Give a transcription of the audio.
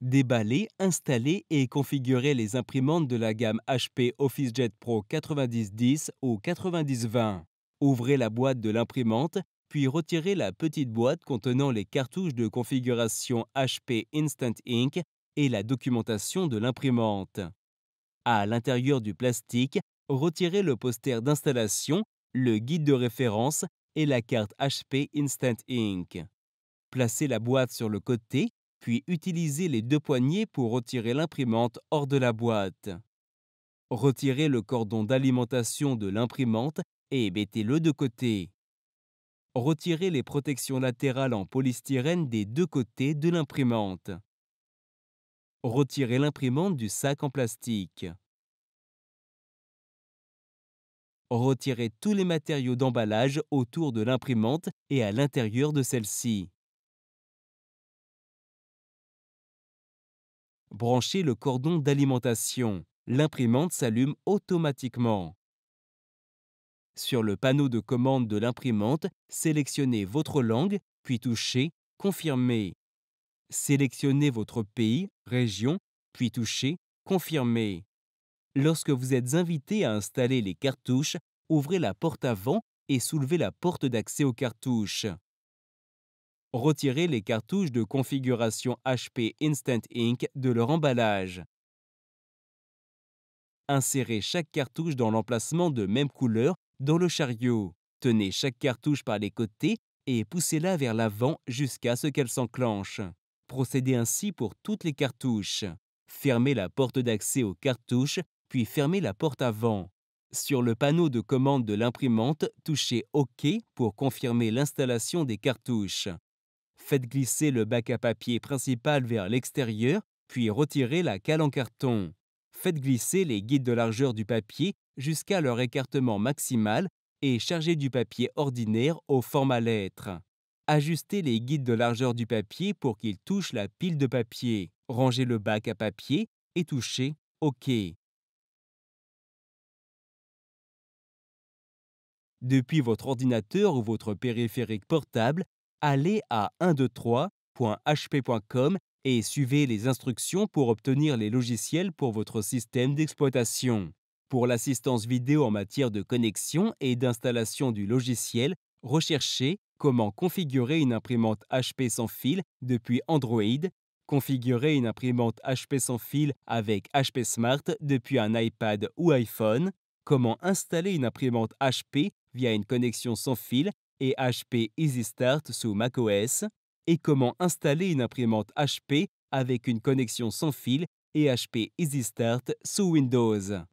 Déballer, installer et configurer les imprimantes de la gamme HP OfficeJet Pro 9010 ou 9020. Ouvrez la boîte de l'imprimante, puis retirez la petite boîte contenant les cartouches de configuration HP Instant Ink et la documentation de l'imprimante. À l'intérieur du plastique, retirez le poster d'installation, le guide de référence et la carte HP Instant Ink. Placez la boîte sur le côté puis utilisez les deux poignées pour retirer l'imprimante hors de la boîte. Retirez le cordon d'alimentation de l'imprimante et mettez-le de côté. Retirez les protections latérales en polystyrène des deux côtés de l'imprimante. Retirez l'imprimante du sac en plastique. Retirez tous les matériaux d'emballage autour de l'imprimante et à l'intérieur de celle-ci. Branchez le cordon d'alimentation. L'imprimante s'allume automatiquement. Sur le panneau de commande de l'imprimante, sélectionnez votre langue, puis touchez Confirmer. Sélectionnez votre pays, région, puis touchez Confirmer. Lorsque vous êtes invité à installer les cartouches, ouvrez la porte avant et soulevez la porte d'accès aux cartouches. Retirez les cartouches de configuration HP Instant Ink de leur emballage. Insérez chaque cartouche dans l'emplacement de même couleur dans le chariot. Tenez chaque cartouche par les côtés et poussez-la vers l'avant jusqu'à ce qu'elle s'enclenche. Procédez ainsi pour toutes les cartouches. Fermez la porte d'accès aux cartouches, puis fermez la porte avant. Sur le panneau de commande de l'imprimante, touchez OK pour confirmer l'installation des cartouches. Faites glisser le bac à papier principal vers l'extérieur, puis retirez la cale en carton. Faites glisser les guides de largeur du papier jusqu'à leur écartement maximal et chargez du papier ordinaire au format lettre. Ajustez les guides de largeur du papier pour qu'ils touchent la pile de papier. Rangez le bac à papier et touchez OK. Depuis votre ordinateur ou votre périphérique portable, allez à 123.hp.com et suivez les instructions pour obtenir les logiciels pour votre système d'exploitation. Pour l'assistance vidéo en matière de connexion et d'installation du logiciel, recherchez Comment configurer une imprimante HP sans fil depuis Android, configurer une imprimante HP sans fil avec HP Smart depuis un iPad ou iPhone, comment installer une imprimante HP via une connexion sans fil et HP Start sous macOS et comment installer une imprimante HP avec une connexion sans fil et HP Easy Start sous Windows.